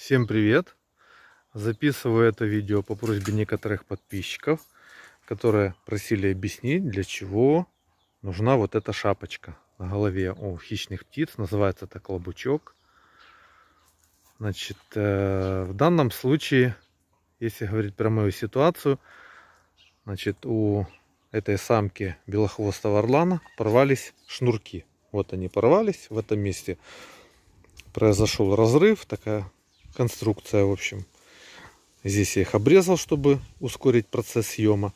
Всем привет! Записываю это видео по просьбе некоторых подписчиков, которые просили объяснить, для чего нужна вот эта шапочка на голове у хищных птиц. Называется это клобучок. Значит, э, в данном случае, если говорить про мою ситуацию, значит, у этой самки белохвостого орлана порвались шнурки. Вот они порвались в этом месте. Произошел разрыв, такая конструкция, в общем. Здесь я их обрезал, чтобы ускорить процесс съема.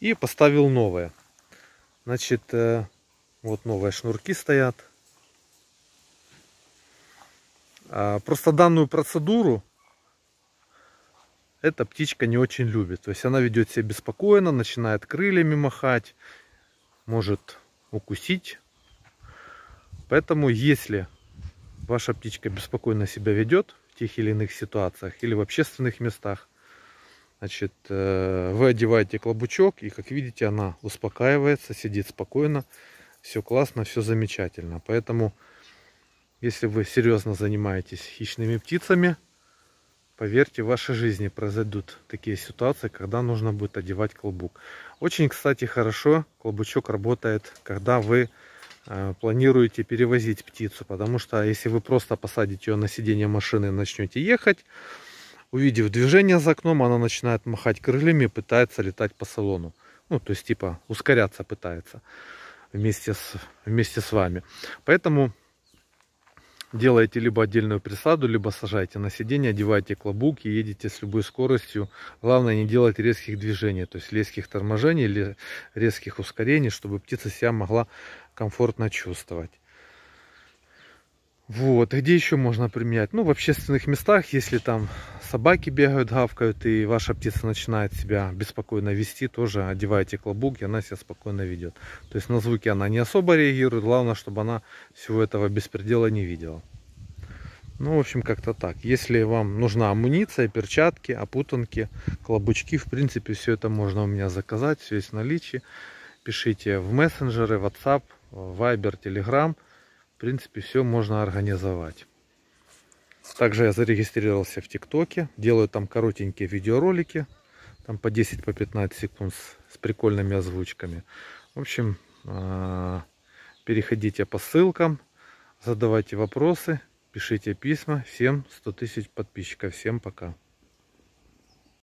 И поставил новое. Значит, э, вот новые шнурки стоят. А, просто данную процедуру эта птичка не очень любит. То есть она ведет себя беспокойно, начинает крыльями махать, может укусить. Поэтому если ваша птичка беспокойно себя ведет, тех или иных ситуациях или в общественных местах. Значит, э, вы одеваете клобучок, и, как видите, она успокаивается, сидит спокойно. Все классно, все замечательно. Поэтому, если вы серьезно занимаетесь хищными птицами, поверьте, в вашей жизни произойдут такие ситуации, когда нужно будет одевать клобук. Очень, кстати, хорошо клобучок работает, когда вы Э, планируете перевозить птицу. Потому что если вы просто посадите ее на сиденье машины и начнете ехать, увидев движение за окном, она начинает махать крыльями и пытается летать по салону. Ну, то есть, типа, ускоряться пытается вместе с, вместе с вами. Поэтому делаете либо отдельную присаду, либо сажаете на сиденье, одеваете клобук и едете с любой скоростью. Главное не делать резких движений, то есть резких торможений или резких ускорений, чтобы птица себя могла комфортно чувствовать. Вот, где еще можно применять? Ну, в общественных местах, если там собаки бегают, гавкают, и ваша птица начинает себя беспокойно вести, тоже одеваете клобук, и она себя спокойно ведет. То есть на звуки она не особо реагирует, главное, чтобы она всего этого беспредела не видела. Ну, в общем, как-то так. Если вам нужна амуниция, перчатки, опутанки, клобучки, в принципе, все это можно у меня заказать, все есть в наличии. Пишите в мессенджеры, WhatsApp, Viber, Telegram – в принципе, все можно организовать. Также я зарегистрировался в ТикТоке. Делаю там коротенькие видеоролики. Там по 10-15 по 15 секунд с, с прикольными озвучками. В общем, а, переходите по ссылкам, задавайте вопросы, пишите письма. Всем 100 тысяч подписчиков. Всем пока.